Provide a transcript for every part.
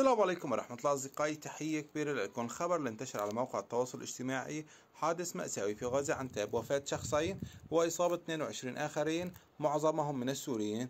السلام عليكم ورحمة الله أصدقائي تحية كبيرة لكم الخبر اللي انتشر على موقع التواصل الاجتماعي حادث مأساوي في غزة عن تاب وفاة شخصين وإصابة 22 آخرين معظمهم من السوريين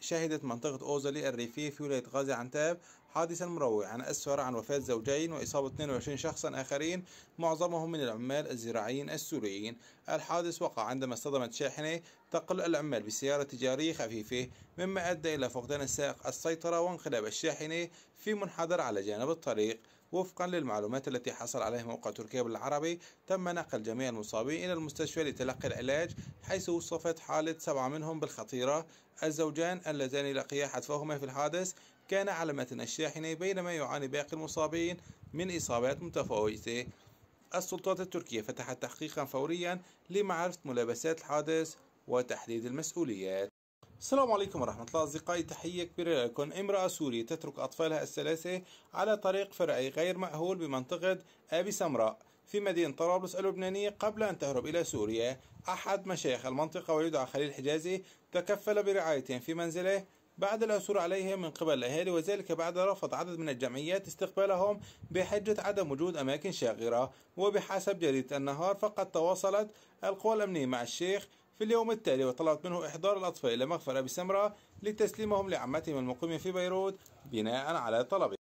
شهدت منطقة أوزلي الريفية في ولاية غازي عنتاب حادثا مروعا أسفر عن وفاة زوجين وإصابة 22 شخصا آخرين معظمهم من العمال الزراعيين السوريين الحادث وقع عندما اصطدمت شاحنة تقل العمال بسيارة تجارية خفيفة مما أدى إلى فقدان السائق السيطرة وانقلاب الشاحنة في منحدر على جانب الطريق وفقا للمعلومات التي حصل عليها موقع تركيا بالعربي تم نقل جميع المصابين إلى المستشفى لتلقي العلاج حيث وصفت حالة سبعة منهم بالخطيرة الزوجان اللذان لقيا حتفهما في الحادث كان على متن الشاحنة بينما يعاني باقي المصابين من إصابات متفاوتة السلطات التركية فتحت تحقيقا فوريا لمعرفة ملابسات الحادث وتحديد المسؤوليات السلام عليكم ورحمة الله أصدقائي تحية كبيرة لكم امرأة سورية تترك أطفالها الثلاثة على طريق فرعي غير مأهول بمنطقة أبي سمراء في مدينة طرابلس اللبنانية قبل أن تهرب إلى سوريا أحد مشايخ المنطقة ويدعى خليل حجازي تكفل برعايتهم في منزله بعد العثور عليهم من قبل الأهالي وذلك بعد رفض عدد من الجمعيات استقبالهم بحجة عدم وجود أماكن شاغرة وبحسب جريدة النهار فقد تواصلت القوى الأمنية مع الشيخ في اليوم التالي وطلبت منه إحضار الأطفال إلى مغفر أبي سمرة لتسليمهم لعمتهم المقيمة في بيروت بناء على طلبه